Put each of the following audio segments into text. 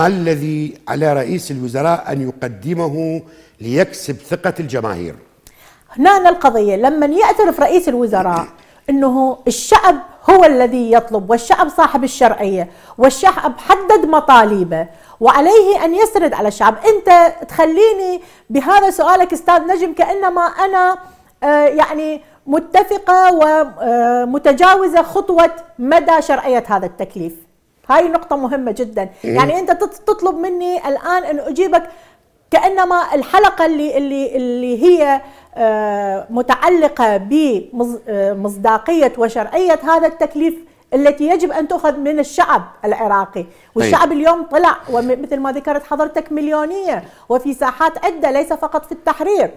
ما الذي على رئيس الوزراء أن يقدمه ليكسب ثقة الجماهير؟ هنا القضية لما يعترف رئيس الوزراء أنه الشعب هو الذي يطلب والشعب صاحب الشرعية والشعب حدد مطالبه وعليه أن يسرد على الشعب أنت تخليني بهذا سؤالك أستاذ نجم كأنما أنا آه، يعني متفقة ومتجاوزة آه، خطوة مدى شرعية هذا التكليف هاي نقطة مهمة جدا يعني أنت تطلب مني الآن أن أجيبك كأنما الحلقة اللي اللي اللي هي آه، متعلقة بمصداقية آه، وشرعية هذا التكليف التي يجب أن تؤخذ من الشعب العراقي طيب. والشعب اليوم طلع ومثل ما ذكرت حضرتك مليونية وفي ساحات عدة ليس فقط في التحرير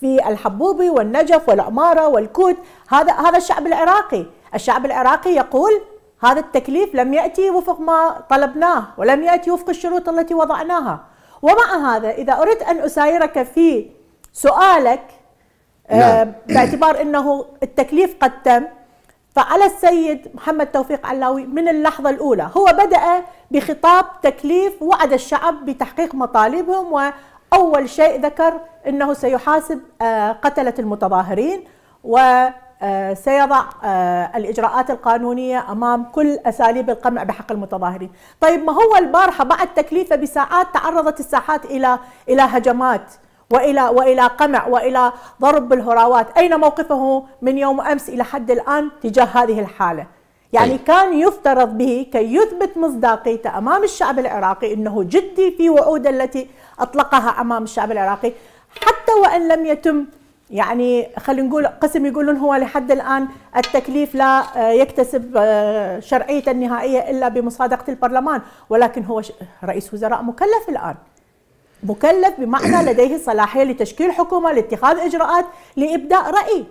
في الحبوبي والنجف والعمارة والكوت هذا هذا الشعب العراقي الشعب العراقي يقول هذا التكليف لم يأتي وفق ما طلبناه ولم يأتي وفق الشروط التي وضعناها ومع هذا إذا أردت أن أسايرك في سؤالك آه، نعم. باعتبار أنه التكليف قد تم فعلى السيد محمد توفيق علاوي من اللحظة الأولى هو بدأ بخطاب تكليف وعد الشعب بتحقيق مطالبهم وأول شيء ذكر أنه سيحاسب آه، قتلة المتظاهرين و آه، سيضع آه، الإجراءات القانونية أمام كل أساليب القمع بحق المتظاهرين طيب ما هو البارحة بعد تكليفه بساعات تعرضت الساحات إلى إلى هجمات والى والى قمع والى ضرب بالهراوات، اين موقفه من يوم امس الى حد الان تجاه هذه الحاله؟ يعني طيب. كان يفترض به كي يثبت مصداقيته امام الشعب العراقي انه جدي في وعوده التي اطلقها امام الشعب العراقي حتى وان لم يتم يعني خلينا نقول قسم يقولون هو لحد الان التكليف لا آه، يكتسب آه، شرعيته النهائيه الا بمصادقه البرلمان، ولكن هو رئيس وزراء مكلف الان. مكلف بمعنى لديه صلاحيه لتشكيل حكومه، لاتخاذ اجراءات، لابداء راي،